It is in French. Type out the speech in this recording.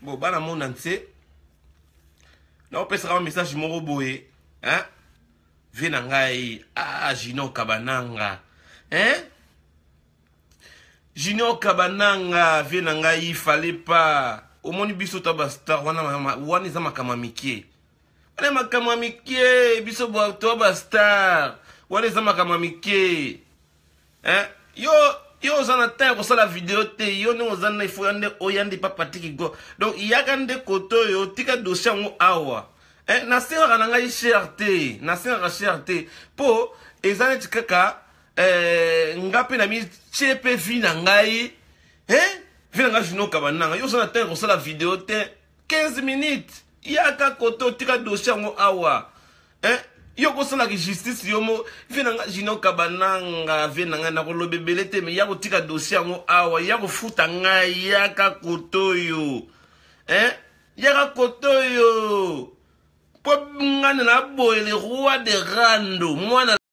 bon bana se te un message Hein ah junior kabananga hein Jino kabananga vie il ngai fallait pas omoni biso ta wana wana eza wana makambo biso to bastar wana eza hein yo yo zana na temps sala video te yo no oza na ifo ya nde oya go donc yaga nde yo tika dossier yango awa eh, nasengaka na ngai cher te nasengaka cher te Po, ezane neti kaka eh, ngape na mitie mpe vi na ngai eh? vi na ngai nanga yo zana na temps sala video te 15 minutes yaka koto tika dossier yango awa eh? yo kosalaka justice yo mo ve na nga jino kaba nanga ve na ngai nakoloba ebele te me ya kotika dossier yango awa ya kofuta ngai yaka kotoyo eh? yaka kotoyo mpo ngane naboye le roi de rando mwana